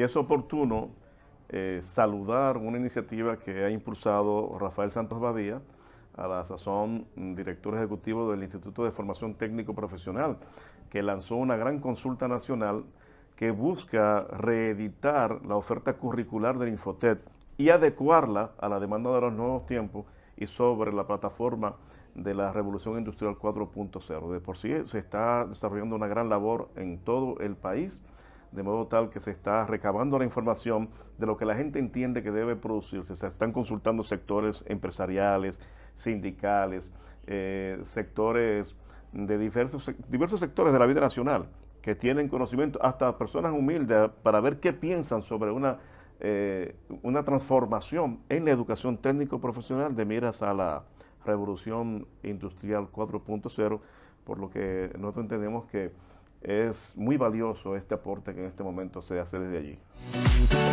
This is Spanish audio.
Y es oportuno eh, saludar una iniciativa que ha impulsado Rafael Santos Badía, a la sazón director ejecutivo del Instituto de Formación Técnico Profesional, que lanzó una gran consulta nacional que busca reeditar la oferta curricular del Infotet y adecuarla a la demanda de los nuevos tiempos y sobre la plataforma de la Revolución Industrial 4.0. De por sí se está desarrollando una gran labor en todo el país de modo tal que se está recabando la información de lo que la gente entiende que debe producirse. Se están consultando sectores empresariales, sindicales, eh, sectores de diversos, diversos sectores de la vida nacional que tienen conocimiento, hasta personas humildes, para ver qué piensan sobre una, eh, una transformación en la educación técnico-profesional de miras a la revolución industrial 4.0, por lo que nosotros entendemos que es muy valioso este aporte que en este momento se hace desde allí.